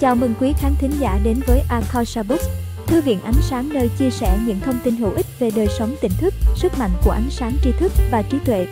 Chào mừng quý khán thính giả đến với Akosha Books, thư viện ánh sáng nơi chia sẻ những thông tin hữu ích về đời sống tỉnh thức, sức mạnh của ánh sáng tri thức và trí tuệ.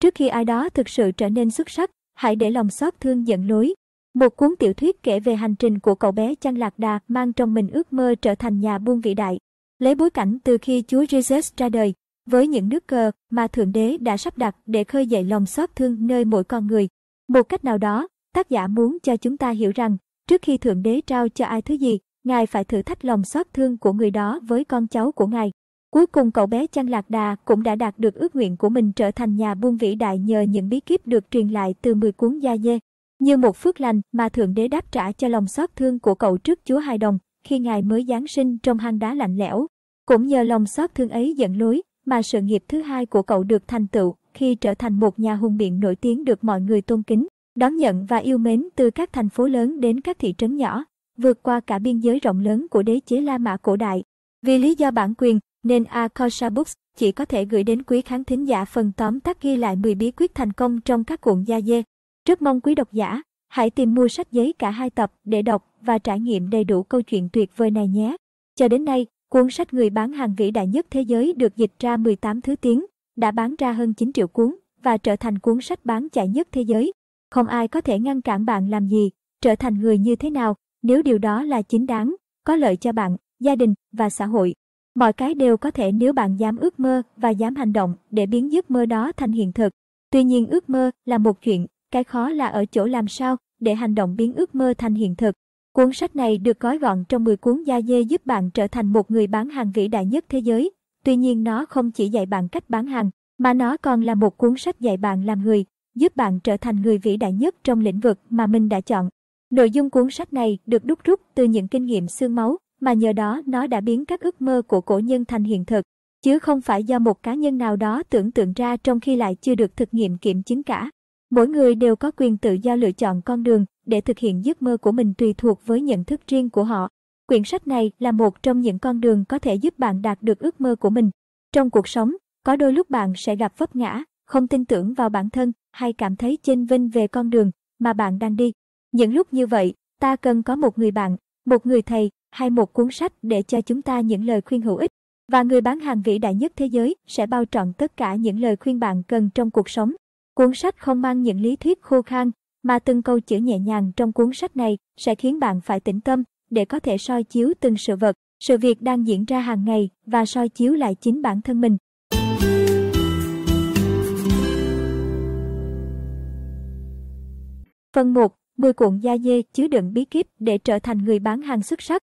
Trước khi ai đó thực sự trở nên xuất sắc, hãy để lòng xót thương dẫn lối. Một cuốn tiểu thuyết kể về hành trình của cậu bé Chăn Lạc Đà mang trong mình ước mơ trở thành nhà buôn vĩ đại. Lấy bối cảnh từ khi Chúa Jesus ra đời, với những nước cờ mà Thượng Đế đã sắp đặt để khơi dậy lòng xót thương nơi mỗi con người. Một cách nào đó, tác giả muốn cho chúng ta hiểu rằng, trước khi Thượng Đế trao cho ai thứ gì, Ngài phải thử thách lòng xót thương của người đó với con cháu của Ngài. Cuối cùng cậu bé Chăn Lạc Đà cũng đã đạt được ước nguyện của mình trở thành nhà buôn vĩ đại nhờ những bí kíp được truyền lại từ 10 cuốn gia dê. Như một phước lành mà Thượng Đế đáp trả cho lòng xót thương của cậu trước Chúa Hai Đồng khi Ngài mới Giáng sinh trong hang đá lạnh lẽo. Cũng nhờ lòng xót thương ấy dẫn lối mà sự nghiệp thứ hai của cậu được thành tựu khi trở thành một nhà hùng biện nổi tiếng được mọi người tôn kính, đón nhận và yêu mến từ các thành phố lớn đến các thị trấn nhỏ, vượt qua cả biên giới rộng lớn của đế chế La Mã cổ đại. Vì lý do bản quyền, nên Akosha Books chỉ có thể gửi đến quý khán thính giả phần tóm tắt ghi lại 10 bí quyết thành công trong các cuộn da dê. Rất mong quý độc giả, hãy tìm mua sách giấy cả hai tập để đọc và trải nghiệm đầy đủ câu chuyện tuyệt vời này nhé. Cho đến nay, Cuốn sách Người bán hàng vĩ đại nhất thế giới được dịch ra 18 thứ tiếng, đã bán ra hơn 9 triệu cuốn và trở thành cuốn sách bán chạy nhất thế giới. Không ai có thể ngăn cản bạn làm gì, trở thành người như thế nào, nếu điều đó là chính đáng, có lợi cho bạn, gia đình và xã hội. Mọi cái đều có thể nếu bạn dám ước mơ và dám hành động để biến giấc mơ đó thành hiện thực. Tuy nhiên ước mơ là một chuyện, cái khó là ở chỗ làm sao để hành động biến ước mơ thành hiện thực. Cuốn sách này được gói gọn trong 10 cuốn da dê giúp bạn trở thành một người bán hàng vĩ đại nhất thế giới. Tuy nhiên nó không chỉ dạy bạn cách bán hàng, mà nó còn là một cuốn sách dạy bạn làm người, giúp bạn trở thành người vĩ đại nhất trong lĩnh vực mà mình đã chọn. Nội dung cuốn sách này được đúc rút từ những kinh nghiệm xương máu, mà nhờ đó nó đã biến các ước mơ của cổ nhân thành hiện thực, chứ không phải do một cá nhân nào đó tưởng tượng ra trong khi lại chưa được thực nghiệm kiểm chứng cả. Mỗi người đều có quyền tự do lựa chọn con đường, để thực hiện giấc mơ của mình tùy thuộc với nhận thức riêng của họ. Quyển sách này là một trong những con đường có thể giúp bạn đạt được ước mơ của mình. Trong cuộc sống, có đôi lúc bạn sẽ gặp vấp ngã, không tin tưởng vào bản thân hay cảm thấy chênh vinh về con đường mà bạn đang đi. Những lúc như vậy, ta cần có một người bạn, một người thầy hay một cuốn sách để cho chúng ta những lời khuyên hữu ích. Và người bán hàng vĩ đại nhất thế giới sẽ bao trọn tất cả những lời khuyên bạn cần trong cuộc sống. Cuốn sách không mang những lý thuyết khô khan mà từng câu chữ nhẹ nhàng trong cuốn sách này sẽ khiến bạn phải tĩnh tâm để có thể soi chiếu từng sự vật, sự việc đang diễn ra hàng ngày và soi chiếu lại chính bản thân mình. Phần 1. 10 cuộn da dê chứa đựng bí kíp để trở thành người bán hàng xuất sắc.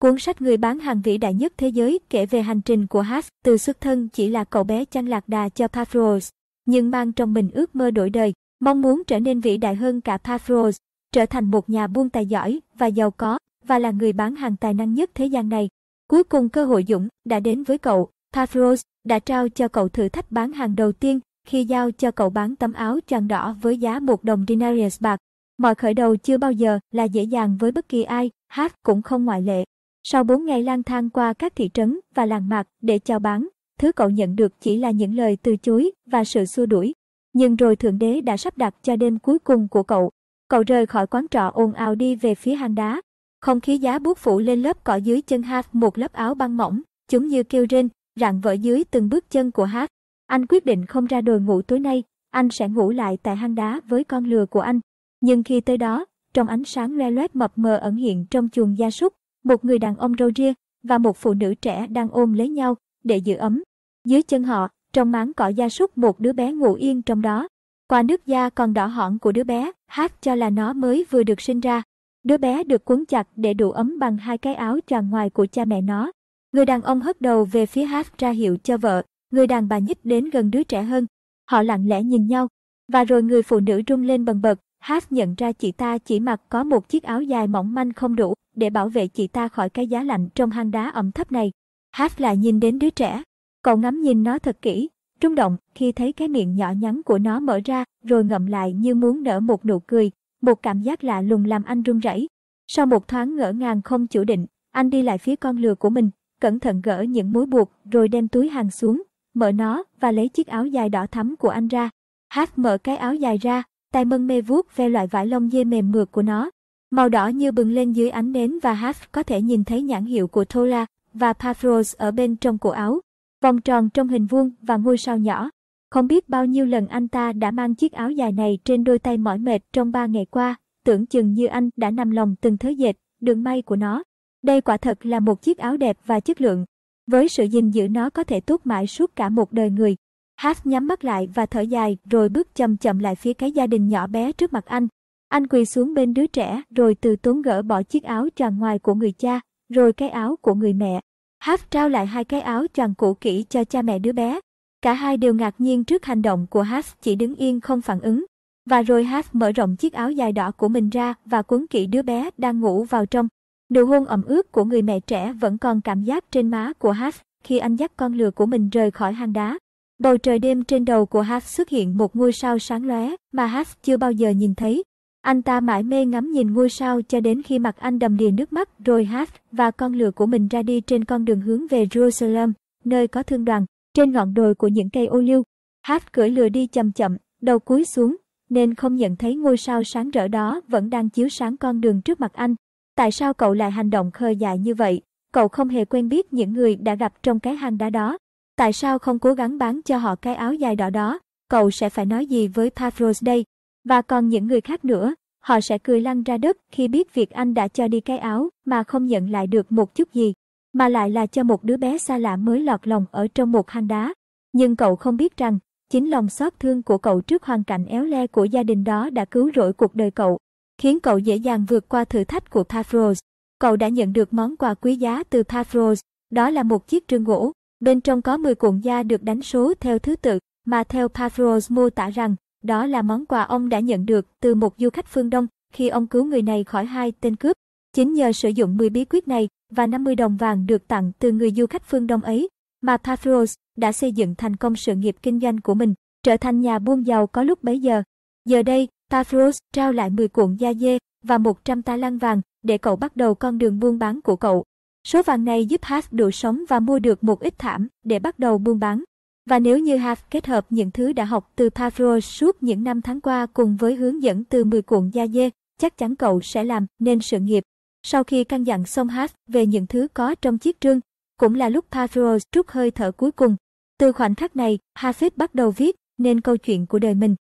Cuốn sách Người bán hàng vĩ đại nhất thế giới kể về hành trình của Haas từ xuất thân chỉ là cậu bé chăn lạc đà cho Pathros nhưng mang trong mình ước mơ đổi đời, mong muốn trở nên vĩ đại hơn cả Paphros, trở thành một nhà buôn tài giỏi và giàu có và là người bán hàng tài năng nhất thế gian này. Cuối cùng cơ hội Dũng đã đến với cậu, Paphros đã trao cho cậu thử thách bán hàng đầu tiên khi giao cho cậu bán tấm áo choàng đỏ với giá một đồng denarius bạc. Mọi khởi đầu chưa bao giờ là dễ dàng với bất kỳ ai, Hát cũng không ngoại lệ. Sau 4 ngày lang thang qua các thị trấn và làng mạc để chào bán, thứ cậu nhận được chỉ là những lời từ chối và sự xua đuổi. Nhưng rồi Thượng Đế đã sắp đặt cho đêm cuối cùng của cậu. Cậu rời khỏi quán trọ ồn ào đi về phía hang đá. Không khí giá buốt phủ lên lớp cỏ dưới chân Hát một lớp áo băng mỏng, chúng như kêu rên, rạn vỡ dưới từng bước chân của Hát. Anh quyết định không ra đồi ngủ tối nay, anh sẽ ngủ lại tại hang đá với con lừa của anh. Nhưng khi tới đó, trong ánh sáng loe loét mập mờ ẩn hiện trong chuồng gia súc, một người đàn ông râu ria và một phụ nữ trẻ đang ôm lấy nhau để giữ ấm. Dưới chân họ, trong máng cỏ gia súc một đứa bé ngủ yên trong đó. Qua nước da còn đỏ hỏn của đứa bé, hát cho là nó mới vừa được sinh ra. Đứa bé được cuốn chặt để đủ ấm bằng hai cái áo tràn ngoài của cha mẹ nó. Người đàn ông hất đầu về phía hát ra hiệu cho vợ, người đàn bà nhích đến gần đứa trẻ hơn. Họ lặng lẽ nhìn nhau, và rồi người phụ nữ rung lên bần bật, Hát nhận ra chị ta chỉ mặc có một chiếc áo dài mỏng manh không đủ để bảo vệ chị ta khỏi cái giá lạnh trong hang đá ẩm thấp này. Hát lại nhìn đến đứa trẻ, Cậu ngắm nhìn nó thật kỹ, trung động khi thấy cái miệng nhỏ nhắn của nó mở ra rồi ngậm lại như muốn nở một nụ cười, một cảm giác lạ lùng làm anh run rẩy. Sau một thoáng ngỡ ngàng không chủ định, anh đi lại phía con lừa của mình, cẩn thận gỡ những mối buộc rồi đem túi hàng xuống, mở nó và lấy chiếc áo dài đỏ thắm của anh ra. Hát mở cái áo dài ra, tay mân mê vuốt ve loại vải lông dê mềm mượt của nó. Màu đỏ như bừng lên dưới ánh nến và Hát có thể nhìn thấy nhãn hiệu của Thola và Pathros ở bên trong cổ áo vòng tròn trong hình vuông và ngôi sao nhỏ. Không biết bao nhiêu lần anh ta đã mang chiếc áo dài này trên đôi tay mỏi mệt trong ba ngày qua, tưởng chừng như anh đã nằm lòng từng thớ dệt, đường may của nó. Đây quả thật là một chiếc áo đẹp và chất lượng. Với sự gìn giữ nó có thể tốt mãi suốt cả một đời người. Hát nhắm mắt lại và thở dài rồi bước chậm chậm lại phía cái gia đình nhỏ bé trước mặt anh. Anh quỳ xuống bên đứa trẻ rồi từ tốn gỡ bỏ chiếc áo tràn ngoài của người cha, rồi cái áo của người mẹ. Haf trao lại hai cái áo choàng cũ kỹ cho cha mẹ đứa bé. Cả hai đều ngạc nhiên trước hành động của Haf chỉ đứng yên không phản ứng. Và rồi Haf mở rộng chiếc áo dài đỏ của mình ra và cuốn kỹ đứa bé đang ngủ vào trong. Nụ hôn ẩm ướt của người mẹ trẻ vẫn còn cảm giác trên má của Haf khi anh dắt con lừa của mình rời khỏi hang đá. Bầu trời đêm trên đầu của Haf xuất hiện một ngôi sao sáng lóe mà Haf chưa bao giờ nhìn thấy. Anh ta mãi mê ngắm nhìn ngôi sao cho đến khi mặt anh đầm đìa nước mắt rồi hát và con lừa của mình ra đi trên con đường hướng về Jerusalem, nơi có thương đoàn, trên ngọn đồi của những cây ô liu. Hát cưỡi lừa đi chậm chậm, đầu cúi xuống, nên không nhận thấy ngôi sao sáng rỡ đó vẫn đang chiếu sáng con đường trước mặt anh. Tại sao cậu lại hành động khờ dại như vậy? Cậu không hề quen biết những người đã gặp trong cái hang đá đó. Tại sao không cố gắng bán cho họ cái áo dài đỏ đó? Cậu sẽ phải nói gì với Patros đây? và còn những người khác nữa, họ sẽ cười lăn ra đất khi biết việc anh đã cho đi cái áo mà không nhận lại được một chút gì, mà lại là cho một đứa bé xa lạ mới lọt lòng ở trong một hang đá. Nhưng cậu không biết rằng, chính lòng xót thương của cậu trước hoàn cảnh éo le của gia đình đó đã cứu rỗi cuộc đời cậu, khiến cậu dễ dàng vượt qua thử thách của Paphros. Cậu đã nhận được món quà quý giá từ Paphros, đó là một chiếc trương gỗ, bên trong có 10 cuộn da được đánh số theo thứ tự mà theo Paphros mô tả rằng đó là món quà ông đã nhận được từ một du khách phương Đông khi ông cứu người này khỏi hai tên cướp. Chính nhờ sử dụng 10 bí quyết này và 50 đồng vàng được tặng từ người du khách phương Đông ấy, mà Pathros đã xây dựng thành công sự nghiệp kinh doanh của mình, trở thành nhà buôn giàu có lúc bấy giờ. Giờ đây, Pathros trao lại 10 cuộn da dê và 100 ta lăng vàng để cậu bắt đầu con đường buôn bán của cậu. Số vàng này giúp Haas đủ sống và mua được một ít thảm để bắt đầu buôn bán. Và nếu như Haf kết hợp những thứ đã học từ Pavro suốt những năm tháng qua cùng với hướng dẫn từ 10 cuộn da dê, chắc chắn cậu sẽ làm nên sự nghiệp. Sau khi căn dặn xong Haf về những thứ có trong chiếc trương, cũng là lúc Pavro trút hơi thở cuối cùng. Từ khoảnh khắc này, Hafid bắt đầu viết nên câu chuyện của đời mình.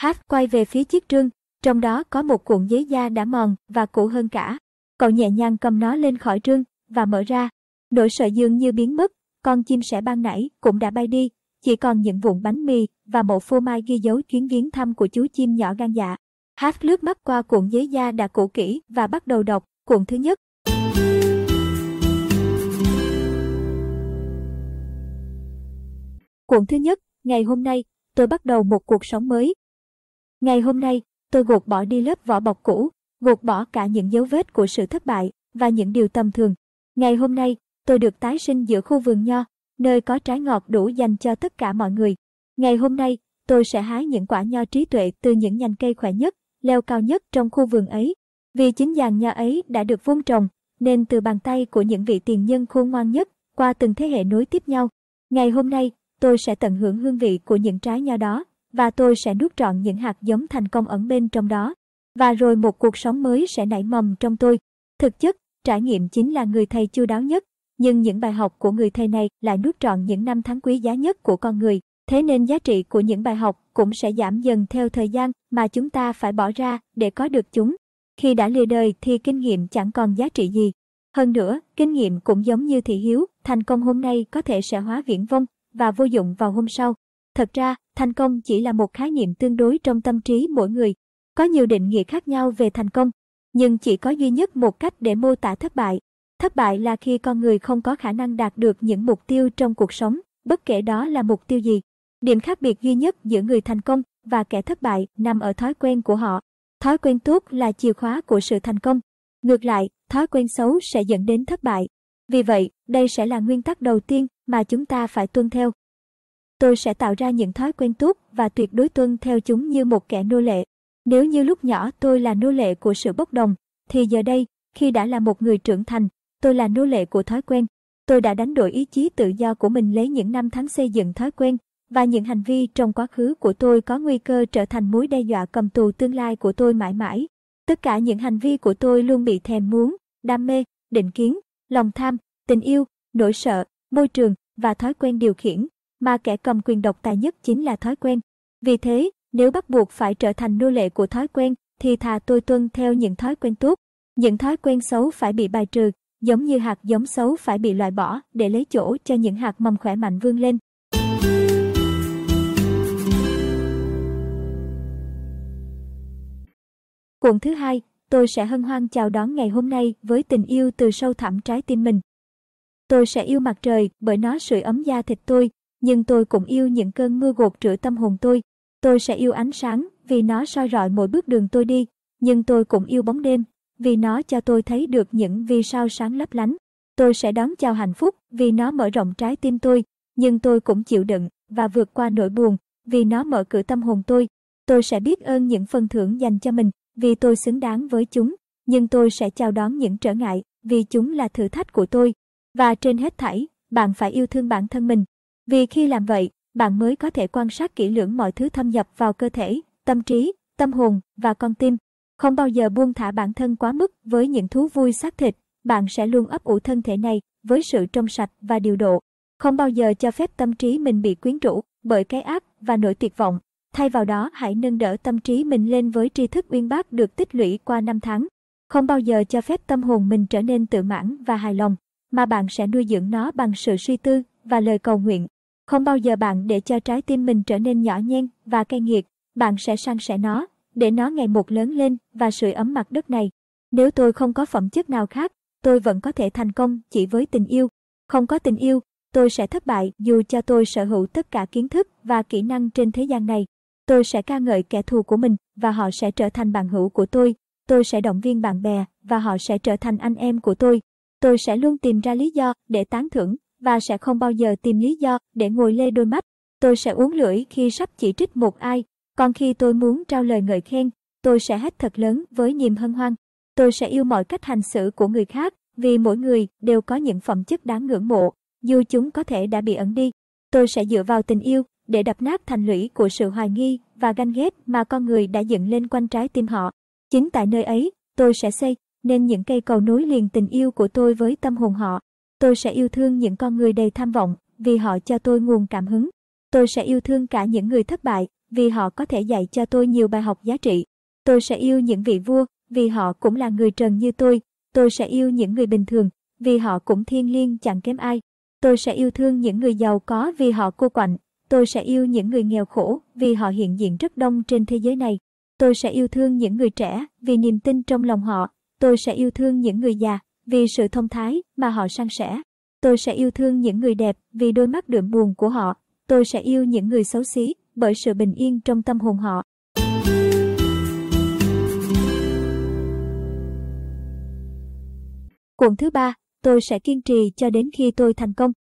Haf quay về phía chiếc trương, trong đó có một cuộn giấy da đã mòn và cũ hơn cả. Cậu nhẹ nhàng cầm nó lên khỏi trương và mở ra. Nỗi sợ dường như biến mất con chim sẻ ban nãy cũng đã bay đi, chỉ còn những vụn bánh mì và mẫu phô mai ghi dấu chuyến viếng thăm của chú chim nhỏ gan dạ. Hát lướt mắt qua cuộn giấy da đã cũ kỹ và bắt đầu đọc cuộn thứ nhất. Cuộn thứ nhất, ngày hôm nay, tôi bắt đầu một cuộc sống mới. Ngày hôm nay, tôi gột bỏ đi lớp vỏ bọc cũ, gột bỏ cả những dấu vết của sự thất bại và những điều tầm thường. Ngày hôm nay, tôi được tái sinh giữa khu vườn nho, nơi có trái ngọt đủ dành cho tất cả mọi người. Ngày hôm nay, tôi sẽ hái những quả nho trí tuệ từ những nhành cây khỏe nhất, leo cao nhất trong khu vườn ấy. Vì chính dàn nho ấy đã được vun trồng, nên từ bàn tay của những vị tiền nhân khôn ngoan nhất, qua từng thế hệ nối tiếp nhau. Ngày hôm nay, tôi sẽ tận hưởng hương vị của những trái nho đó, và tôi sẽ nuốt trọn những hạt giống thành công ẩn bên trong đó. Và rồi một cuộc sống mới sẽ nảy mầm trong tôi. Thực chất, trải nghiệm chính là người thầy chu đáo nhất, nhưng những bài học của người thầy này lại nuốt trọn những năm tháng quý giá nhất của con người, thế nên giá trị của những bài học cũng sẽ giảm dần theo thời gian mà chúng ta phải bỏ ra để có được chúng. Khi đã lìa đời thì kinh nghiệm chẳng còn giá trị gì. Hơn nữa, kinh nghiệm cũng giống như thị hiếu, thành công hôm nay có thể sẽ hóa viễn vông và vô dụng vào hôm sau. Thật ra, thành công chỉ là một khái niệm tương đối trong tâm trí mỗi người. Có nhiều định nghĩa khác nhau về thành công, nhưng chỉ có duy nhất một cách để mô tả thất bại thất bại là khi con người không có khả năng đạt được những mục tiêu trong cuộc sống bất kể đó là mục tiêu gì điểm khác biệt duy nhất giữa người thành công và kẻ thất bại nằm ở thói quen của họ thói quen tốt là chìa khóa của sự thành công ngược lại thói quen xấu sẽ dẫn đến thất bại vì vậy đây sẽ là nguyên tắc đầu tiên mà chúng ta phải tuân theo tôi sẽ tạo ra những thói quen tốt và tuyệt đối tuân theo chúng như một kẻ nô lệ nếu như lúc nhỏ tôi là nô lệ của sự bốc đồng thì giờ đây khi đã là một người trưởng thành tôi là nô lệ của thói quen. Tôi đã đánh đổi ý chí tự do của mình lấy những năm tháng xây dựng thói quen, và những hành vi trong quá khứ của tôi có nguy cơ trở thành mối đe dọa cầm tù tương lai của tôi mãi mãi. Tất cả những hành vi của tôi luôn bị thèm muốn, đam mê, định kiến, lòng tham, tình yêu, nỗi sợ, môi trường và thói quen điều khiển, mà kẻ cầm quyền độc tài nhất chính là thói quen. Vì thế, nếu bắt buộc phải trở thành nô lệ của thói quen, thì thà tôi tuân theo những thói quen tốt. Những thói quen xấu phải bị bài trừ, giống như hạt giống xấu phải bị loại bỏ để lấy chỗ cho những hạt mầm khỏe mạnh vươn lên. Cuộn thứ hai, tôi sẽ hân hoan chào đón ngày hôm nay với tình yêu từ sâu thẳm trái tim mình. Tôi sẽ yêu mặt trời bởi nó sưởi ấm da thịt tôi, nhưng tôi cũng yêu những cơn mưa gột rửa tâm hồn tôi. Tôi sẽ yêu ánh sáng vì nó soi rọi mỗi bước đường tôi đi, nhưng tôi cũng yêu bóng đêm vì nó cho tôi thấy được những vì sao sáng lấp lánh. Tôi sẽ đón chào hạnh phúc vì nó mở rộng trái tim tôi, nhưng tôi cũng chịu đựng và vượt qua nỗi buồn vì nó mở cửa tâm hồn tôi. Tôi sẽ biết ơn những phần thưởng dành cho mình vì tôi xứng đáng với chúng, nhưng tôi sẽ chào đón những trở ngại vì chúng là thử thách của tôi. Và trên hết thảy, bạn phải yêu thương bản thân mình. Vì khi làm vậy, bạn mới có thể quan sát kỹ lưỡng mọi thứ thâm nhập vào cơ thể, tâm trí, tâm hồn và con tim. Không bao giờ buông thả bản thân quá mức với những thú vui xác thịt, bạn sẽ luôn ấp ủ thân thể này với sự trong sạch và điều độ. Không bao giờ cho phép tâm trí mình bị quyến rũ bởi cái ác và nỗi tuyệt vọng. Thay vào đó hãy nâng đỡ tâm trí mình lên với tri thức uyên bác được tích lũy qua năm tháng. Không bao giờ cho phép tâm hồn mình trở nên tự mãn và hài lòng, mà bạn sẽ nuôi dưỡng nó bằng sự suy tư và lời cầu nguyện. Không bao giờ bạn để cho trái tim mình trở nên nhỏ nhen và cay nghiệt, bạn sẽ san sẻ nó để nó ngày một lớn lên và sưởi ấm mặt đất này. Nếu tôi không có phẩm chất nào khác, tôi vẫn có thể thành công chỉ với tình yêu. Không có tình yêu, tôi sẽ thất bại dù cho tôi sở hữu tất cả kiến thức và kỹ năng trên thế gian này. Tôi sẽ ca ngợi kẻ thù của mình và họ sẽ trở thành bạn hữu của tôi. Tôi sẽ động viên bạn bè và họ sẽ trở thành anh em của tôi. Tôi sẽ luôn tìm ra lý do để tán thưởng và sẽ không bao giờ tìm lý do để ngồi lê đôi mắt. Tôi sẽ uống lưỡi khi sắp chỉ trích một ai còn khi tôi muốn trao lời ngợi khen, tôi sẽ hết thật lớn với niềm hân hoan. Tôi sẽ yêu mọi cách hành xử của người khác vì mỗi người đều có những phẩm chất đáng ngưỡng mộ, dù chúng có thể đã bị ẩn đi. Tôi sẽ dựa vào tình yêu để đập nát thành lũy của sự hoài nghi và ganh ghét mà con người đã dựng lên quanh trái tim họ. Chính tại nơi ấy, tôi sẽ xây nên những cây cầu nối liền tình yêu của tôi với tâm hồn họ. Tôi sẽ yêu thương những con người đầy tham vọng vì họ cho tôi nguồn cảm hứng. Tôi sẽ yêu thương cả những người thất bại vì họ có thể dạy cho tôi nhiều bài học giá trị. Tôi sẽ yêu những vị vua, vì họ cũng là người trần như tôi. Tôi sẽ yêu những người bình thường, vì họ cũng thiên liêng chẳng kém ai. Tôi sẽ yêu thương những người giàu có vì họ cô quạnh. Tôi sẽ yêu những người nghèo khổ vì họ hiện diện rất đông trên thế giới này. Tôi sẽ yêu thương những người trẻ vì niềm tin trong lòng họ. Tôi sẽ yêu thương những người già vì sự thông thái mà họ san sẻ. Tôi sẽ yêu thương những người đẹp vì đôi mắt đượm buồn của họ. Tôi sẽ yêu những người xấu xí bởi sự bình yên trong tâm hồn họ. Cuộn thứ ba, tôi sẽ kiên trì cho đến khi tôi thành công.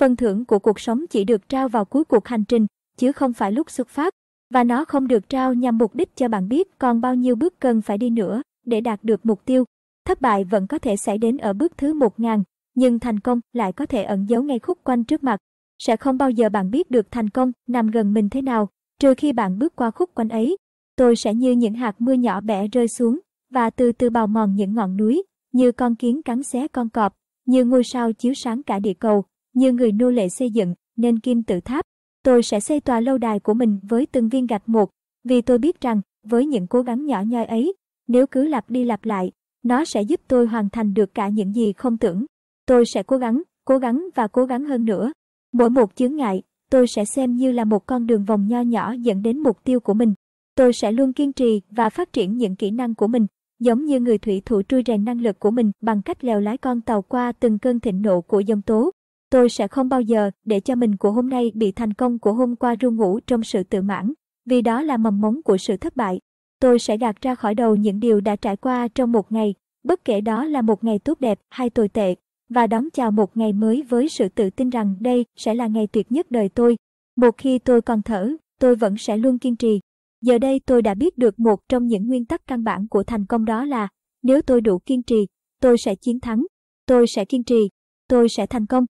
Phần thưởng của cuộc sống chỉ được trao vào cuối cuộc hành trình, chứ không phải lúc xuất phát, và nó không được trao nhằm mục đích cho bạn biết còn bao nhiêu bước cần phải đi nữa để đạt được mục tiêu. Thất bại vẫn có thể xảy đến ở bước thứ 1000, nhưng thành công lại có thể ẩn giấu ngay khúc quanh trước mặt sẽ không bao giờ bạn biết được thành công nằm gần mình thế nào, trừ khi bạn bước qua khúc quanh ấy. Tôi sẽ như những hạt mưa nhỏ bẻ rơi xuống và từ từ bào mòn những ngọn núi, như con kiến cắn xé con cọp, như ngôi sao chiếu sáng cả địa cầu, như người nô lệ xây dựng nên kim tự tháp. Tôi sẽ xây tòa lâu đài của mình với từng viên gạch một, vì tôi biết rằng với những cố gắng nhỏ nhoi ấy, nếu cứ lặp đi lặp lại, nó sẽ giúp tôi hoàn thành được cả những gì không tưởng. Tôi sẽ cố gắng, cố gắng và cố gắng hơn nữa Mỗi một chướng ngại, tôi sẽ xem như là một con đường vòng nho nhỏ dẫn đến mục tiêu của mình. Tôi sẽ luôn kiên trì và phát triển những kỹ năng của mình, giống như người thủy thủ trui rèn năng lực của mình bằng cách lèo lái con tàu qua từng cơn thịnh nộ của dông tố. Tôi sẽ không bao giờ để cho mình của hôm nay bị thành công của hôm qua ru ngủ trong sự tự mãn, vì đó là mầm mống của sự thất bại. Tôi sẽ gạt ra khỏi đầu những điều đã trải qua trong một ngày, bất kể đó là một ngày tốt đẹp hay tồi tệ và đón chào một ngày mới với sự tự tin rằng đây sẽ là ngày tuyệt nhất đời tôi. Một khi tôi còn thở, tôi vẫn sẽ luôn kiên trì. Giờ đây tôi đã biết được một trong những nguyên tắc căn bản của thành công đó là nếu tôi đủ kiên trì, tôi sẽ chiến thắng, tôi sẽ kiên trì, tôi sẽ thành công.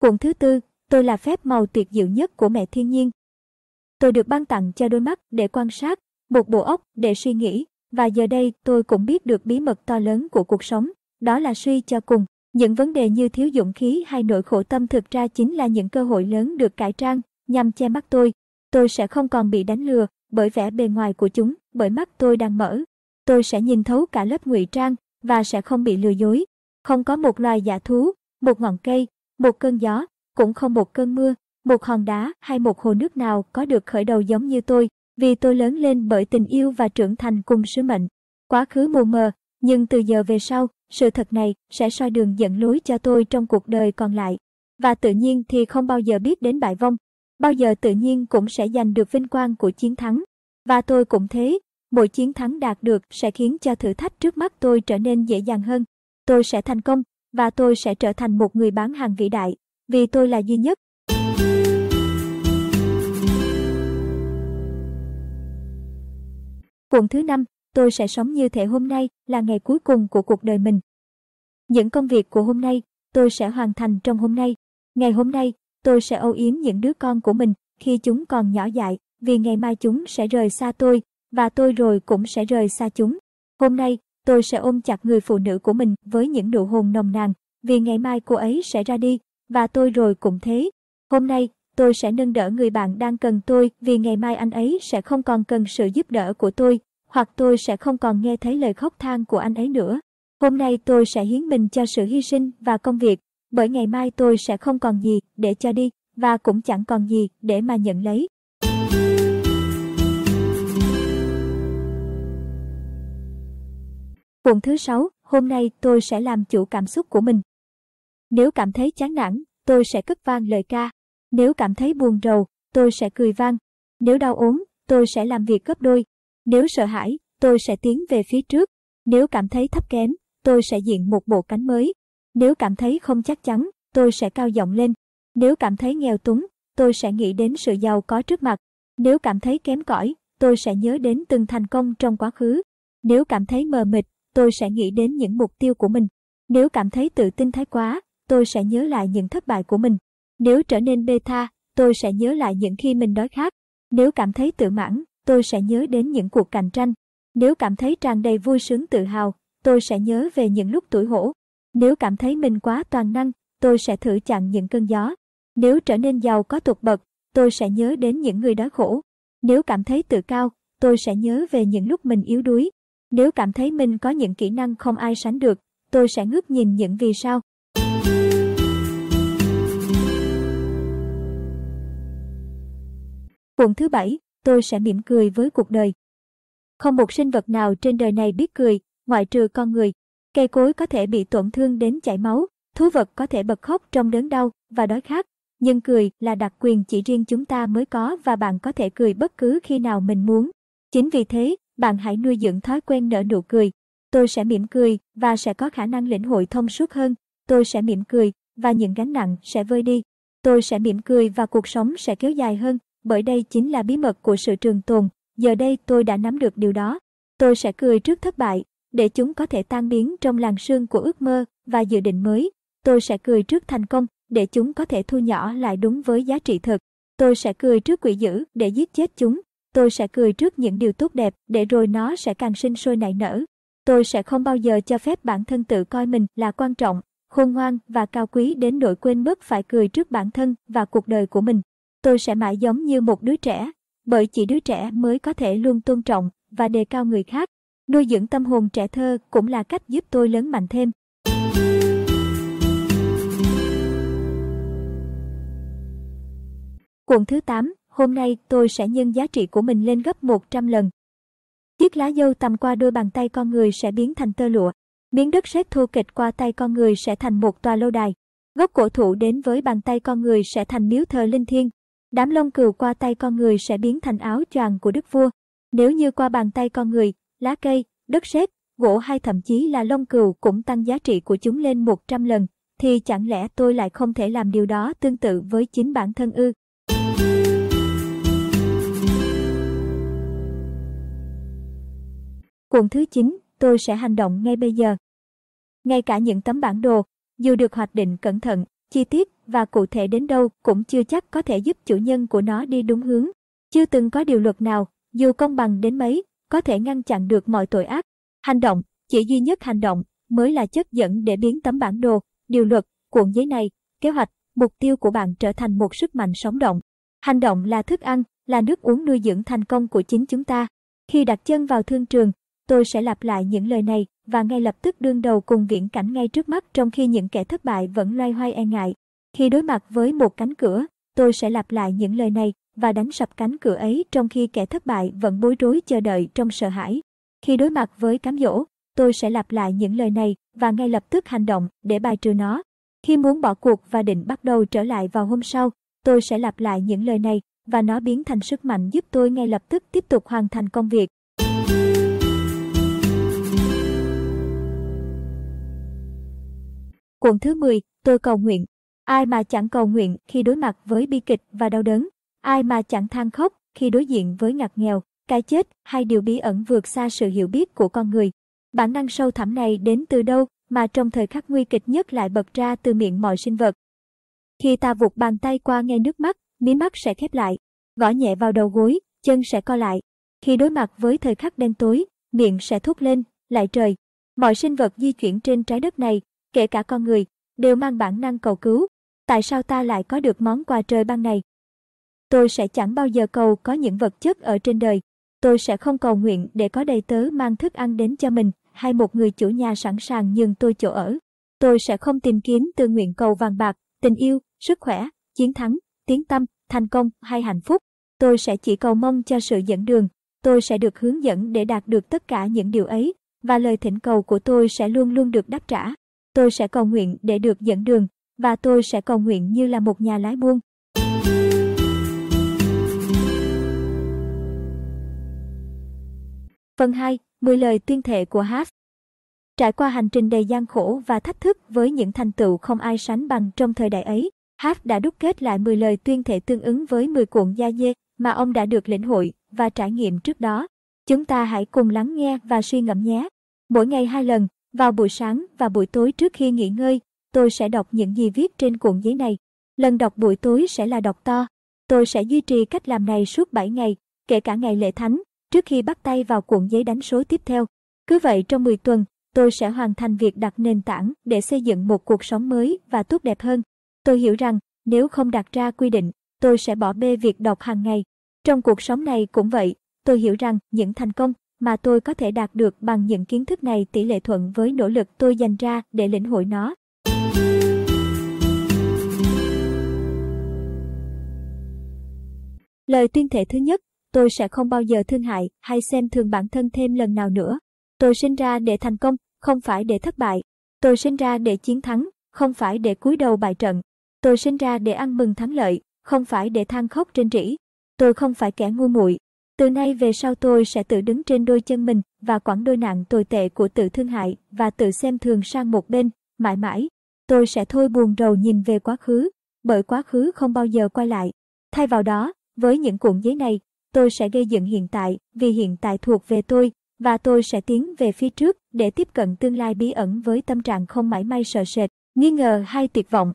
Cuộn thứ tư, tôi là phép màu tuyệt diệu nhất của mẹ thiên nhiên. Tôi được ban tặng cho đôi mắt để quan sát một bộ óc để suy nghĩ, và giờ đây tôi cũng biết được bí mật to lớn của cuộc sống, đó là suy cho cùng. Những vấn đề như thiếu dũng khí hay nỗi khổ tâm thực ra chính là những cơ hội lớn được cải trang nhằm che mắt tôi. Tôi sẽ không còn bị đánh lừa bởi vẻ bề ngoài của chúng, bởi mắt tôi đang mở. Tôi sẽ nhìn thấu cả lớp ngụy trang và sẽ không bị lừa dối. Không có một loài giả dạ thú, một ngọn cây, một cơn gió, cũng không một cơn mưa, một hòn đá hay một hồ nước nào có được khởi đầu giống như tôi vì tôi lớn lên bởi tình yêu và trưởng thành cùng sứ mệnh. Quá khứ mù mờ, nhưng từ giờ về sau, sự thật này sẽ soi đường dẫn lối cho tôi trong cuộc đời còn lại. Và tự nhiên thì không bao giờ biết đến bại vong, bao giờ tự nhiên cũng sẽ giành được vinh quang của chiến thắng. Và tôi cũng thế, mỗi chiến thắng đạt được sẽ khiến cho thử thách trước mắt tôi trở nên dễ dàng hơn. Tôi sẽ thành công, và tôi sẽ trở thành một người bán hàng vĩ đại, vì tôi là duy nhất, Cuộn thứ năm, tôi sẽ sống như thể hôm nay là ngày cuối cùng của cuộc đời mình. Những công việc của hôm nay, tôi sẽ hoàn thành trong hôm nay. Ngày hôm nay, tôi sẽ âu yếm những đứa con của mình khi chúng còn nhỏ dại, vì ngày mai chúng sẽ rời xa tôi, và tôi rồi cũng sẽ rời xa chúng. Hôm nay, tôi sẽ ôm chặt người phụ nữ của mình với những nụ hôn nồng nàn, vì ngày mai cô ấy sẽ ra đi, và tôi rồi cũng thế. Hôm nay, tôi sẽ nâng đỡ người bạn đang cần tôi vì ngày mai anh ấy sẽ không còn cần sự giúp đỡ của tôi, hoặc tôi sẽ không còn nghe thấy lời khóc than của anh ấy nữa. Hôm nay tôi sẽ hiến mình cho sự hy sinh và công việc, bởi ngày mai tôi sẽ không còn gì để cho đi và cũng chẳng còn gì để mà nhận lấy. Cuộn thứ sáu hôm nay tôi sẽ làm chủ cảm xúc của mình. Nếu cảm thấy chán nản, tôi sẽ cất vang lời ca nếu cảm thấy buồn rầu, tôi sẽ cười vang. Nếu đau ốm, tôi sẽ làm việc gấp đôi. Nếu sợ hãi, tôi sẽ tiến về phía trước. Nếu cảm thấy thấp kém, tôi sẽ diện một bộ cánh mới. Nếu cảm thấy không chắc chắn, tôi sẽ cao giọng lên. Nếu cảm thấy nghèo túng, tôi sẽ nghĩ đến sự giàu có trước mặt. Nếu cảm thấy kém cỏi, tôi sẽ nhớ đến từng thành công trong quá khứ. Nếu cảm thấy mờ mịt, tôi sẽ nghĩ đến những mục tiêu của mình. Nếu cảm thấy tự tin thái quá, tôi sẽ nhớ lại những thất bại của mình. Nếu trở nên beta, tôi sẽ nhớ lại những khi mình đói khát. Nếu cảm thấy tự mãn, tôi sẽ nhớ đến những cuộc cạnh tranh. Nếu cảm thấy tràn đầy vui sướng tự hào, tôi sẽ nhớ về những lúc tuổi hổ. Nếu cảm thấy mình quá toàn năng, tôi sẽ thử chặn những cơn gió. Nếu trở nên giàu có tuột bậc, tôi sẽ nhớ đến những người đói khổ. Nếu cảm thấy tự cao, tôi sẽ nhớ về những lúc mình yếu đuối. Nếu cảm thấy mình có những kỹ năng không ai sánh được, tôi sẽ ngước nhìn những vì sao. Cuộn thứ bảy, tôi sẽ mỉm cười với cuộc đời. Không một sinh vật nào trên đời này biết cười, ngoại trừ con người. Cây cối có thể bị tổn thương đến chảy máu, thú vật có thể bật khóc trong đớn đau và đói khát. Nhưng cười là đặc quyền chỉ riêng chúng ta mới có và bạn có thể cười bất cứ khi nào mình muốn. Chính vì thế, bạn hãy nuôi dưỡng thói quen nở nụ cười. Tôi sẽ mỉm cười và sẽ có khả năng lĩnh hội thông suốt hơn. Tôi sẽ mỉm cười và những gánh nặng sẽ vơi đi. Tôi sẽ mỉm cười và cuộc sống sẽ kéo dài hơn bởi đây chính là bí mật của sự trường tồn, giờ đây tôi đã nắm được điều đó. Tôi sẽ cười trước thất bại, để chúng có thể tan biến trong làn sương của ước mơ và dự định mới. Tôi sẽ cười trước thành công, để chúng có thể thu nhỏ lại đúng với giá trị thực. Tôi sẽ cười trước quỷ dữ để giết chết chúng. Tôi sẽ cười trước những điều tốt đẹp để rồi nó sẽ càng sinh sôi nảy nở. Tôi sẽ không bao giờ cho phép bản thân tự coi mình là quan trọng, khôn ngoan và cao quý đến nỗi quên mất phải cười trước bản thân và cuộc đời của mình tôi sẽ mãi giống như một đứa trẻ, bởi chỉ đứa trẻ mới có thể luôn tôn trọng và đề cao người khác. Nuôi dưỡng tâm hồn trẻ thơ cũng là cách giúp tôi lớn mạnh thêm. Cuộn thứ 8, hôm nay tôi sẽ nhân giá trị của mình lên gấp 100 lần. Chiếc lá dâu tầm qua đôi bàn tay con người sẽ biến thành tơ lụa. Miếng đất sét thô kịch qua tay con người sẽ thành một tòa lâu đài. Gốc cổ thụ đến với bàn tay con người sẽ thành miếu thờ linh thiêng. Đám lông cừu qua tay con người sẽ biến thành áo choàng của đức vua. Nếu như qua bàn tay con người, lá cây, đất sét, gỗ hay thậm chí là lông cừu cũng tăng giá trị của chúng lên 100 lần, thì chẳng lẽ tôi lại không thể làm điều đó tương tự với chính bản thân ư? Cuộn thứ 9, tôi sẽ hành động ngay bây giờ. Ngay cả những tấm bản đồ, dù được hoạch định cẩn thận chi tiết và cụ thể đến đâu cũng chưa chắc có thể giúp chủ nhân của nó đi đúng hướng. Chưa từng có điều luật nào, dù công bằng đến mấy, có thể ngăn chặn được mọi tội ác. Hành động, chỉ duy nhất hành động, mới là chất dẫn để biến tấm bản đồ, điều luật, cuộn giấy này, kế hoạch, mục tiêu của bạn trở thành một sức mạnh sống động. Hành động là thức ăn, là nước uống nuôi dưỡng thành công của chính chúng ta. Khi đặt chân vào thương trường, tôi sẽ lặp lại những lời này và ngay lập tức đương đầu cùng viễn cảnh ngay trước mắt trong khi những kẻ thất bại vẫn loay hoay e ngại. Khi đối mặt với một cánh cửa, tôi sẽ lặp lại những lời này và đánh sập cánh cửa ấy trong khi kẻ thất bại vẫn bối rối chờ đợi trong sợ hãi. Khi đối mặt với cám dỗ, tôi sẽ lặp lại những lời này và ngay lập tức hành động để bài trừ nó. Khi muốn bỏ cuộc và định bắt đầu trở lại vào hôm sau, tôi sẽ lặp lại những lời này và nó biến thành sức mạnh giúp tôi ngay lập tức tiếp tục hoàn thành công việc. Cuộn thứ 10, tôi cầu nguyện. Ai mà chẳng cầu nguyện khi đối mặt với bi kịch và đau đớn, ai mà chẳng than khóc khi đối diện với ngặt nghèo, cái chết hay điều bí ẩn vượt xa sự hiểu biết của con người. Bản năng sâu thẳm này đến từ đâu mà trong thời khắc nguy kịch nhất lại bật ra từ miệng mọi sinh vật. Khi ta vụt bàn tay qua ngay nước mắt, mí mắt sẽ khép lại, gõ nhẹ vào đầu gối, chân sẽ co lại. Khi đối mặt với thời khắc đen tối, miệng sẽ thốt lên, lại trời. Mọi sinh vật di chuyển trên trái đất này kể cả con người, đều mang bản năng cầu cứu. Tại sao ta lại có được món quà trời ban này? Tôi sẽ chẳng bao giờ cầu có những vật chất ở trên đời. Tôi sẽ không cầu nguyện để có đầy tớ mang thức ăn đến cho mình hay một người chủ nhà sẵn sàng nhường tôi chỗ ở. Tôi sẽ không tìm kiếm từ nguyện cầu vàng bạc, tình yêu, sức khỏe, chiến thắng, tiến tâm, thành công hay hạnh phúc. Tôi sẽ chỉ cầu mong cho sự dẫn đường. Tôi sẽ được hướng dẫn để đạt được tất cả những điều ấy và lời thỉnh cầu của tôi sẽ luôn luôn được đáp trả tôi sẽ cầu nguyện để được dẫn đường và tôi sẽ cầu nguyện như là một nhà lái buôn. Phần 2, 10 lời tuyên thệ của Hart Trải qua hành trình đầy gian khổ và thách thức với những thành tựu không ai sánh bằng trong thời đại ấy, Hart đã đúc kết lại 10 lời tuyên thệ tương ứng với 10 cuộn da dê mà ông đã được lĩnh hội và trải nghiệm trước đó. Chúng ta hãy cùng lắng nghe và suy ngẫm nhé. Mỗi ngày hai lần, vào buổi sáng và buổi tối trước khi nghỉ ngơi, tôi sẽ đọc những gì viết trên cuộn giấy này. Lần đọc buổi tối sẽ là đọc to. Tôi sẽ duy trì cách làm này suốt 7 ngày, kể cả ngày lễ thánh, trước khi bắt tay vào cuộn giấy đánh số tiếp theo. Cứ vậy trong 10 tuần, tôi sẽ hoàn thành việc đặt nền tảng để xây dựng một cuộc sống mới và tốt đẹp hơn. Tôi hiểu rằng, nếu không đặt ra quy định, tôi sẽ bỏ bê việc đọc hàng ngày. Trong cuộc sống này cũng vậy, tôi hiểu rằng những thành công mà tôi có thể đạt được bằng những kiến thức này tỷ lệ thuận với nỗ lực tôi dành ra để lĩnh hội nó. Lời tuyên thệ thứ nhất, tôi sẽ không bao giờ thương hại hay xem thường bản thân thêm lần nào nữa. Tôi sinh ra để thành công, không phải để thất bại. Tôi sinh ra để chiến thắng, không phải để cúi đầu bại trận. Tôi sinh ra để ăn mừng thắng lợi, không phải để than khóc trên rỉ. Tôi không phải kẻ ngu muội, từ nay về sau tôi sẽ tự đứng trên đôi chân mình và quản đôi nạn tồi tệ của tự thương hại và tự xem thường sang một bên, mãi mãi. Tôi sẽ thôi buồn rầu nhìn về quá khứ, bởi quá khứ không bao giờ quay lại. Thay vào đó, với những cuộn giấy này, tôi sẽ gây dựng hiện tại vì hiện tại thuộc về tôi và tôi sẽ tiến về phía trước để tiếp cận tương lai bí ẩn với tâm trạng không mãi may sợ sệt, nghi ngờ hay tuyệt vọng.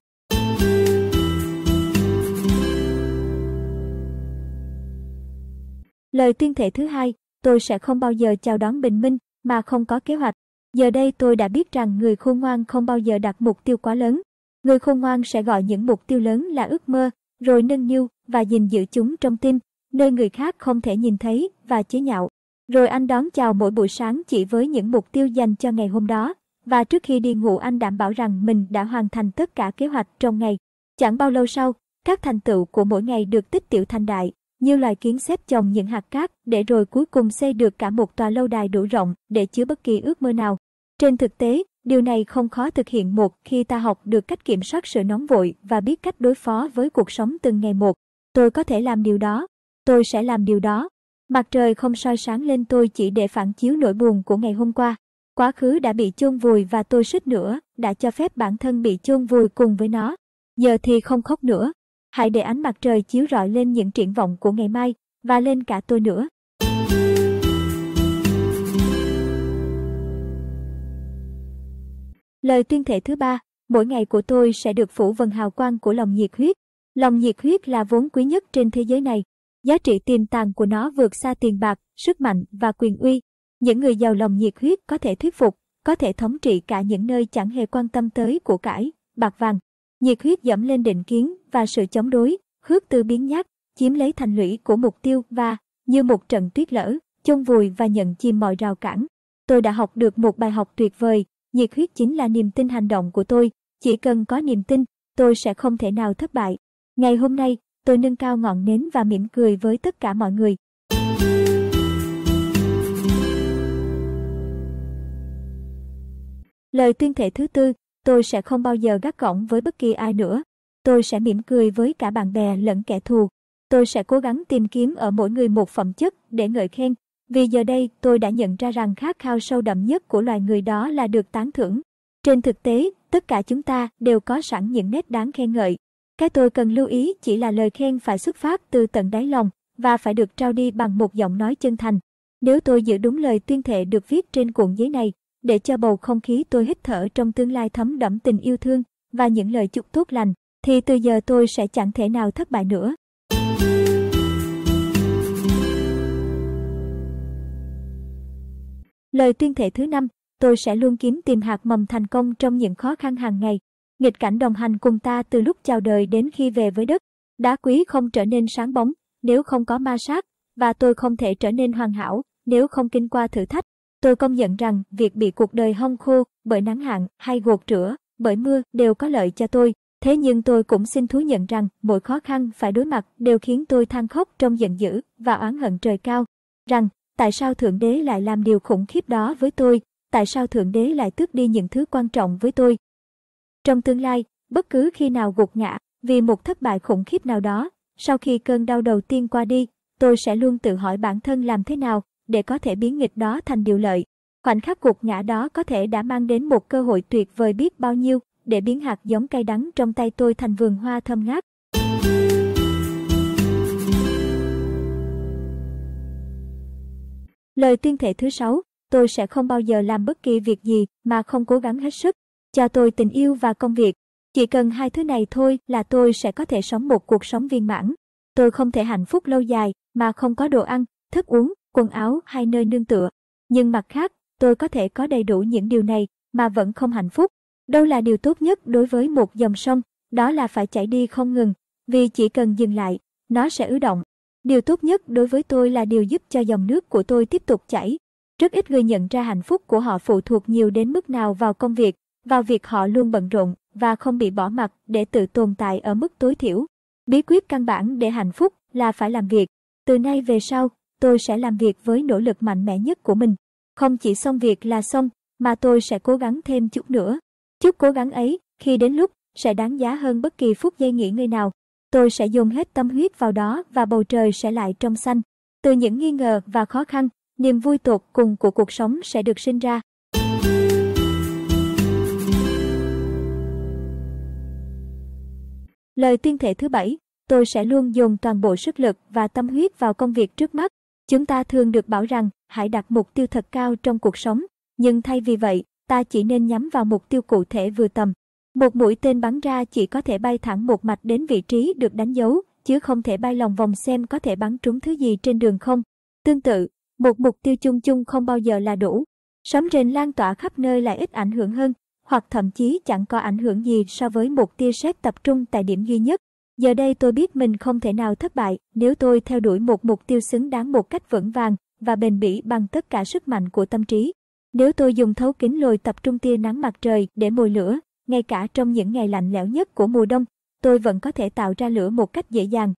Lời tuyên thệ thứ hai, tôi sẽ không bao giờ chào đón bình minh mà không có kế hoạch. Giờ đây tôi đã biết rằng người khôn ngoan không bao giờ đặt mục tiêu quá lớn. Người khôn ngoan sẽ gọi những mục tiêu lớn là ước mơ, rồi nâng niu và gìn giữ chúng trong tim, nơi người khác không thể nhìn thấy và chế nhạo. Rồi anh đón chào mỗi buổi sáng chỉ với những mục tiêu dành cho ngày hôm đó, và trước khi đi ngủ anh đảm bảo rằng mình đã hoàn thành tất cả kế hoạch trong ngày. Chẳng bao lâu sau, các thành tựu của mỗi ngày được tích tiểu thành đại nhiều loài kiến xếp chồng những hạt cát để rồi cuối cùng xây được cả một tòa lâu đài đủ rộng để chứa bất kỳ ước mơ nào. Trên thực tế, điều này không khó thực hiện một khi ta học được cách kiểm soát sự nóng vội và biết cách đối phó với cuộc sống từng ngày một. Tôi có thể làm điều đó, tôi sẽ làm điều đó. Mặt trời không soi sáng lên tôi chỉ để phản chiếu nỗi buồn của ngày hôm qua. Quá khứ đã bị chôn vùi và tôi suýt nữa đã cho phép bản thân bị chôn vùi cùng với nó. Giờ thì không khóc nữa, hãy để ánh mặt trời chiếu rọi lên những triển vọng của ngày mai và lên cả tôi nữa. Lời tuyên thệ thứ ba, mỗi ngày của tôi sẽ được phủ vần hào quang của lòng nhiệt huyết. Lòng nhiệt huyết là vốn quý nhất trên thế giới này. Giá trị tiềm tàng của nó vượt xa tiền bạc, sức mạnh và quyền uy. Những người giàu lòng nhiệt huyết có thể thuyết phục, có thể thống trị cả những nơi chẳng hề quan tâm tới của cải, bạc vàng. Nhiệt huyết dẫm lên định kiến và sự chống đối, hước từ biến nhát, chiếm lấy thành lũy của mục tiêu và, như một trận tuyết lở, chôn vùi và nhận chìm mọi rào cản. Tôi đã học được một bài học tuyệt vời, nhiệt huyết chính là niềm tin hành động của tôi, chỉ cần có niềm tin, tôi sẽ không thể nào thất bại. Ngày hôm nay, tôi nâng cao ngọn nến và mỉm cười với tất cả mọi người. Lời tuyên thệ thứ tư, tôi sẽ không bao giờ gác gỏng với bất kỳ ai nữa tôi sẽ mỉm cười với cả bạn bè lẫn kẻ thù. Tôi sẽ cố gắng tìm kiếm ở mỗi người một phẩm chất để ngợi khen, vì giờ đây tôi đã nhận ra rằng khát khao sâu đậm nhất của loài người đó là được tán thưởng. Trên thực tế, tất cả chúng ta đều có sẵn những nét đáng khen ngợi. Cái tôi cần lưu ý chỉ là lời khen phải xuất phát từ tận đáy lòng và phải được trao đi bằng một giọng nói chân thành. Nếu tôi giữ đúng lời tuyên thệ được viết trên cuộn giấy này, để cho bầu không khí tôi hít thở trong tương lai thấm đẫm tình yêu thương và những lời chúc tốt lành, thì từ giờ tôi sẽ chẳng thể nào thất bại nữa. Lời tuyên thệ thứ năm, tôi sẽ luôn kiếm tìm hạt mầm thành công trong những khó khăn hàng ngày. Nghịch cảnh đồng hành cùng ta từ lúc chào đời đến khi về với đất. Đá quý không trở nên sáng bóng nếu không có ma sát, và tôi không thể trở nên hoàn hảo nếu không kinh qua thử thách. Tôi công nhận rằng việc bị cuộc đời hong khô bởi nắng hạn hay gột rửa bởi mưa đều có lợi cho tôi. Thế nhưng tôi cũng xin thú nhận rằng mỗi khó khăn phải đối mặt đều khiến tôi than khóc trong giận dữ và oán hận trời cao, rằng tại sao Thượng Đế lại làm điều khủng khiếp đó với tôi, tại sao Thượng Đế lại tước đi những thứ quan trọng với tôi. Trong tương lai, bất cứ khi nào gục ngã, vì một thất bại khủng khiếp nào đó, sau khi cơn đau đầu tiên qua đi, tôi sẽ luôn tự hỏi bản thân làm thế nào để có thể biến nghịch đó thành điều lợi. Khoảnh khắc gục ngã đó có thể đã mang đến một cơ hội tuyệt vời biết bao nhiêu để biến hạt giống cay đắng trong tay tôi thành vườn hoa thơm ngát. Lời tuyên thệ thứ sáu, tôi sẽ không bao giờ làm bất kỳ việc gì mà không cố gắng hết sức. Cho tôi tình yêu và công việc. Chỉ cần hai thứ này thôi là tôi sẽ có thể sống một cuộc sống viên mãn. Tôi không thể hạnh phúc lâu dài mà không có đồ ăn, thức uống, quần áo hay nơi nương tựa. Nhưng mặt khác, tôi có thể có đầy đủ những điều này mà vẫn không hạnh phúc. Đâu là điều tốt nhất đối với một dòng sông, đó là phải chảy đi không ngừng, vì chỉ cần dừng lại, nó sẽ ứ động. Điều tốt nhất đối với tôi là điều giúp cho dòng nước của tôi tiếp tục chảy. Rất ít người nhận ra hạnh phúc của họ phụ thuộc nhiều đến mức nào vào công việc, vào việc họ luôn bận rộn và không bị bỏ mặt để tự tồn tại ở mức tối thiểu. Bí quyết căn bản để hạnh phúc là phải làm việc. Từ nay về sau, tôi sẽ làm việc với nỗ lực mạnh mẽ nhất của mình. Không chỉ xong việc là xong, mà tôi sẽ cố gắng thêm chút nữa. Chút cố gắng ấy, khi đến lúc, sẽ đáng giá hơn bất kỳ phút giây nghỉ ngơi nào. Tôi sẽ dùng hết tâm huyết vào đó và bầu trời sẽ lại trong xanh. Từ những nghi ngờ và khó khăn, niềm vui tột cùng của cuộc sống sẽ được sinh ra. Lời tuyên thệ thứ bảy, tôi sẽ luôn dùng toàn bộ sức lực và tâm huyết vào công việc trước mắt. Chúng ta thường được bảo rằng hãy đặt mục tiêu thật cao trong cuộc sống, nhưng thay vì vậy, ta chỉ nên nhắm vào mục tiêu cụ thể vừa tầm. Một mũi tên bắn ra chỉ có thể bay thẳng một mạch đến vị trí được đánh dấu, chứ không thể bay lòng vòng xem có thể bắn trúng thứ gì trên đường không. Tương tự, một mục tiêu chung chung không bao giờ là đủ. Sấm rền lan tỏa khắp nơi lại ít ảnh hưởng hơn, hoặc thậm chí chẳng có ảnh hưởng gì so với một tia sét tập trung tại điểm duy nhất. Giờ đây tôi biết mình không thể nào thất bại nếu tôi theo đuổi một mục tiêu xứng đáng một cách vững vàng và bền bỉ bằng tất cả sức mạnh của tâm trí. Nếu tôi dùng thấu kính lồi tập trung tia nắng mặt trời để mồi lửa, ngay cả trong những ngày lạnh lẽo nhất của mùa đông, tôi vẫn có thể tạo ra lửa một cách dễ dàng.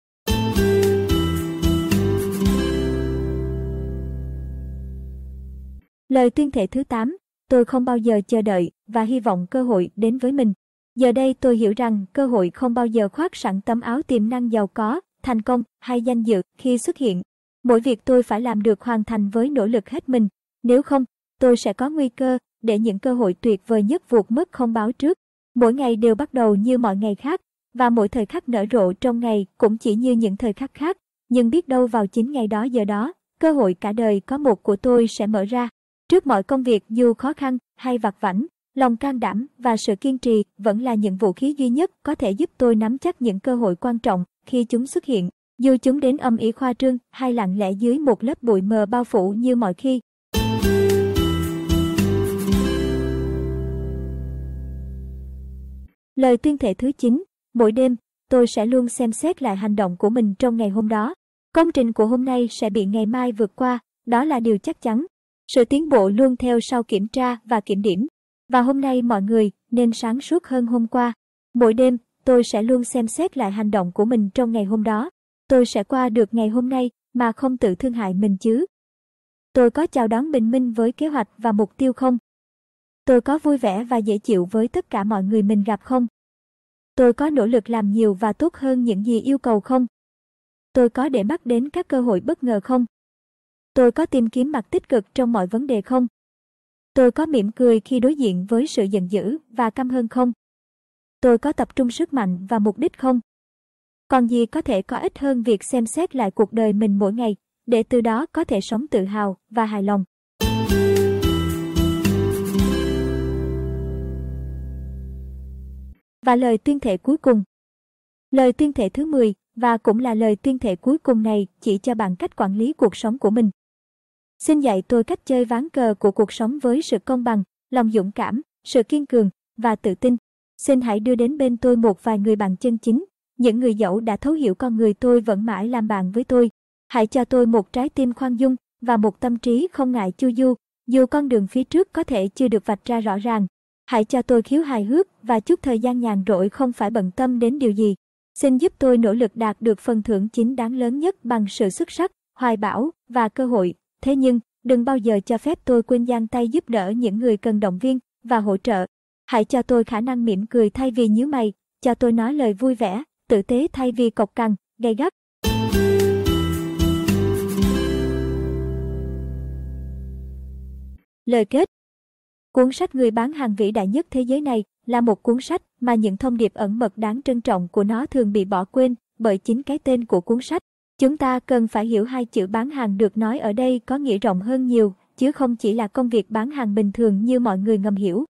Lời tuyên thệ thứ 8, tôi không bao giờ chờ đợi và hy vọng cơ hội đến với mình. Giờ đây tôi hiểu rằng cơ hội không bao giờ khoác sẵn tấm áo tiềm năng giàu có, thành công hay danh dự khi xuất hiện. Mỗi việc tôi phải làm được hoàn thành với nỗ lực hết mình, nếu không, tôi sẽ có nguy cơ để những cơ hội tuyệt vời nhất vụt mất không báo trước. Mỗi ngày đều bắt đầu như mọi ngày khác, và mỗi thời khắc nở rộ trong ngày cũng chỉ như những thời khắc khác, nhưng biết đâu vào chính ngày đó giờ đó, cơ hội cả đời có một của tôi sẽ mở ra. Trước mọi công việc dù khó khăn hay vặt vảnh, lòng can đảm và sự kiên trì vẫn là những vũ khí duy nhất có thể giúp tôi nắm chắc những cơ hội quan trọng khi chúng xuất hiện. Dù chúng đến âm ý khoa trương hay lặng lẽ dưới một lớp bụi mờ bao phủ như mọi khi, Lời tuyên thệ thứ 9, mỗi đêm, tôi sẽ luôn xem xét lại hành động của mình trong ngày hôm đó. Công trình của hôm nay sẽ bị ngày mai vượt qua, đó là điều chắc chắn. Sự tiến bộ luôn theo sau kiểm tra và kiểm điểm. Và hôm nay mọi người nên sáng suốt hơn hôm qua. Mỗi đêm, tôi sẽ luôn xem xét lại hành động của mình trong ngày hôm đó. Tôi sẽ qua được ngày hôm nay mà không tự thương hại mình chứ. Tôi có chào đón bình minh với kế hoạch và mục tiêu không? Tôi có vui vẻ và dễ chịu với tất cả mọi người mình gặp không? Tôi có nỗ lực làm nhiều và tốt hơn những gì yêu cầu không? Tôi có để mắt đến các cơ hội bất ngờ không? Tôi có tìm kiếm mặt tích cực trong mọi vấn đề không? Tôi có mỉm cười khi đối diện với sự giận dữ và căm hơn không? Tôi có tập trung sức mạnh và mục đích không? Còn gì có thể có ích hơn việc xem xét lại cuộc đời mình mỗi ngày, để từ đó có thể sống tự hào và hài lòng. và lời tuyên thệ cuối cùng. Lời tuyên thệ thứ 10 và cũng là lời tuyên thệ cuối cùng này chỉ cho bạn cách quản lý cuộc sống của mình. Xin dạy tôi cách chơi ván cờ của cuộc sống với sự công bằng, lòng dũng cảm, sự kiên cường và tự tin. Xin hãy đưa đến bên tôi một vài người bạn chân chính, những người dẫu đã thấu hiểu con người tôi vẫn mãi làm bạn với tôi. Hãy cho tôi một trái tim khoan dung và một tâm trí không ngại chu du, dù con đường phía trước có thể chưa được vạch ra rõ ràng, Hãy cho tôi khiếu hài hước và chút thời gian nhàn rỗi không phải bận tâm đến điều gì. Xin giúp tôi nỗ lực đạt được phần thưởng chính đáng lớn nhất bằng sự xuất sắc, hoài bão và cơ hội. Thế nhưng, đừng bao giờ cho phép tôi quên giang tay giúp đỡ những người cần động viên và hỗ trợ. Hãy cho tôi khả năng mỉm cười thay vì nhíu mày, cho tôi nói lời vui vẻ, tử tế thay vì cọc cằn, gay gắt. Lời kết Cuốn sách Người bán hàng vĩ đại nhất thế giới này là một cuốn sách mà những thông điệp ẩn mật đáng trân trọng của nó thường bị bỏ quên bởi chính cái tên của cuốn sách. Chúng ta cần phải hiểu hai chữ bán hàng được nói ở đây có nghĩa rộng hơn nhiều, chứ không chỉ là công việc bán hàng bình thường như mọi người ngầm hiểu.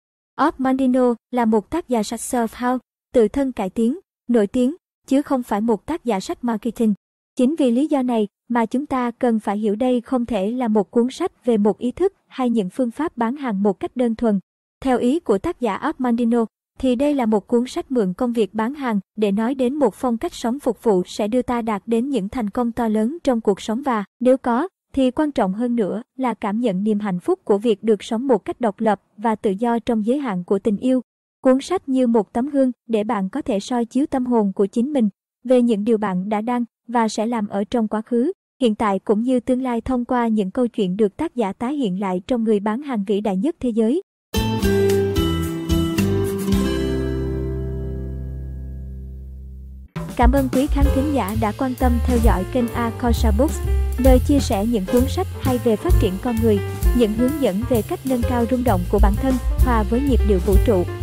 Op Mandino là một tác giả sách self-help, tự thân cải tiến, nổi tiếng, chứ không phải một tác giả sách marketing. Chính vì lý do này mà chúng ta cần phải hiểu đây không thể là một cuốn sách về một ý thức hay những phương pháp bán hàng một cách đơn thuần. Theo ý của tác giả Armandino, thì đây là một cuốn sách mượn công việc bán hàng để nói đến một phong cách sống phục vụ sẽ đưa ta đạt đến những thành công to lớn trong cuộc sống và, nếu có, thì quan trọng hơn nữa là cảm nhận niềm hạnh phúc của việc được sống một cách độc lập và tự do trong giới hạn của tình yêu. Cuốn sách như một tấm gương để bạn có thể soi chiếu tâm hồn của chính mình về những điều bạn đã đang và sẽ làm ở trong quá khứ, hiện tại cũng như tương lai thông qua những câu chuyện được tác giả tái hiện lại trong người bán hàng vĩ đại nhất thế giới. Cảm ơn quý khán thính giả đã quan tâm theo dõi kênh Akosa Books, nơi chia sẻ những cuốn sách hay về phát triển con người, những hướng dẫn về cách nâng cao rung động của bản thân hòa với nhịp điệu vũ trụ.